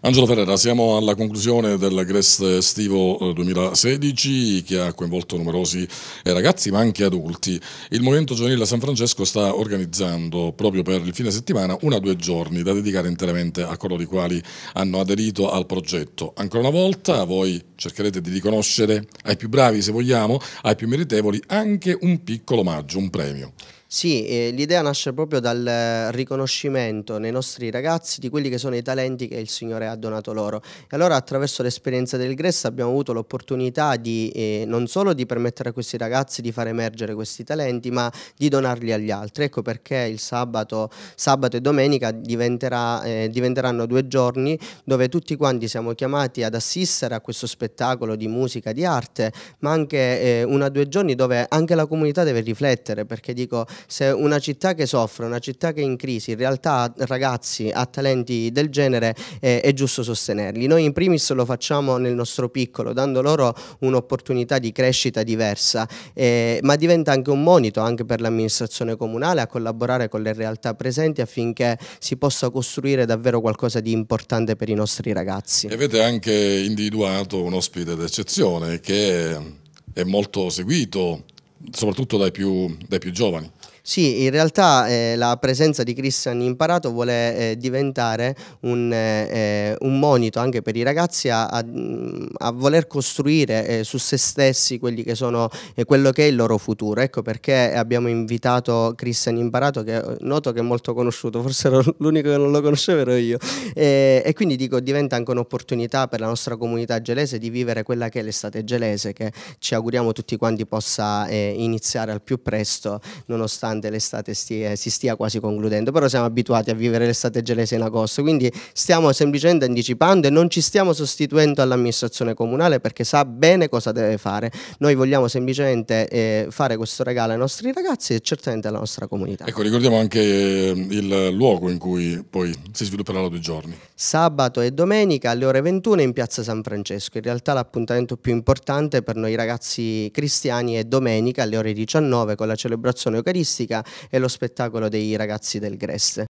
Angelo Ferrera, siamo alla conclusione del Grest estivo 2016 eh, che ha coinvolto numerosi eh, ragazzi ma anche adulti. Il Movimento Giovanile San Francesco sta organizzando proprio per il fine settimana una o due giorni da dedicare interamente a coloro i quali hanno aderito al progetto. Ancora una volta voi cercherete di riconoscere ai più bravi se vogliamo, ai più meritevoli anche un piccolo omaggio, un premio. Sì, eh, l'idea nasce proprio dal riconoscimento nei nostri ragazzi di quelli che sono i talenti che il Signore ha donato loro. E allora attraverso l'esperienza del Gress abbiamo avuto l'opportunità di eh, non solo di permettere a questi ragazzi di far emergere questi talenti, ma di donarli agli altri. Ecco perché il sabato, sabato e domenica diventerà, eh, diventeranno due giorni dove tutti quanti siamo chiamati ad assistere a questo spettacolo di musica, di arte, ma anche eh, una o due giorni dove anche la comunità deve riflettere, perché dico se una città che soffre, una città che è in crisi, in realtà ragazzi ha talenti del genere eh, è giusto sostenerli. Noi in primis lo facciamo nel nostro piccolo, dando loro un'opportunità di crescita diversa, eh, ma diventa anche un monito anche per l'amministrazione comunale a collaborare con le realtà presenti affinché si possa costruire davvero qualcosa di importante per i nostri ragazzi. E avete anche individuato un ospite d'eccezione che è molto seguito soprattutto dai più, dai più giovani. Sì, in realtà eh, la presenza di Christian Imparato vuole eh, diventare un, eh, eh, un, monito anche per i ragazzi a, a, mm, a voler costruire eh, su se stessi che sono, eh, quello che è il loro futuro. Ecco perché abbiamo invitato Christian Imparato, che noto che è molto conosciuto, forse ero l'unico che non lo conoscevo ero io. E, e quindi dico, diventa anche un'opportunità per la nostra comunità gelese di vivere quella che è l'estate gelese, che ci auguriamo tutti quanti possa iniziare al più presto, nonostante nonostante l'estate stia, si stia quasi concludendo, però siamo abituati a vivere l'estate gelese in agosto, quindi stiamo semplicemente anticipando e non ci stiamo sostituendo all'amministrazione comunale perché sa bene cosa deve fare. Noi vogliamo semplicemente eh, fare questo regalo ai nostri ragazzi e certamente alla nostra comunità. Ecco, ricordiamo anche eh, il luogo in cui poi si svilupperanno due giorni. Sabato e domenica alle ore 21 in piazza San Francesco. In realtà l'appuntamento più importante per noi ragazzi cristiani è domenica alle ore 19 con la celebrazione eucaristica musica e lo spettacolo dei ragazzi del Grest.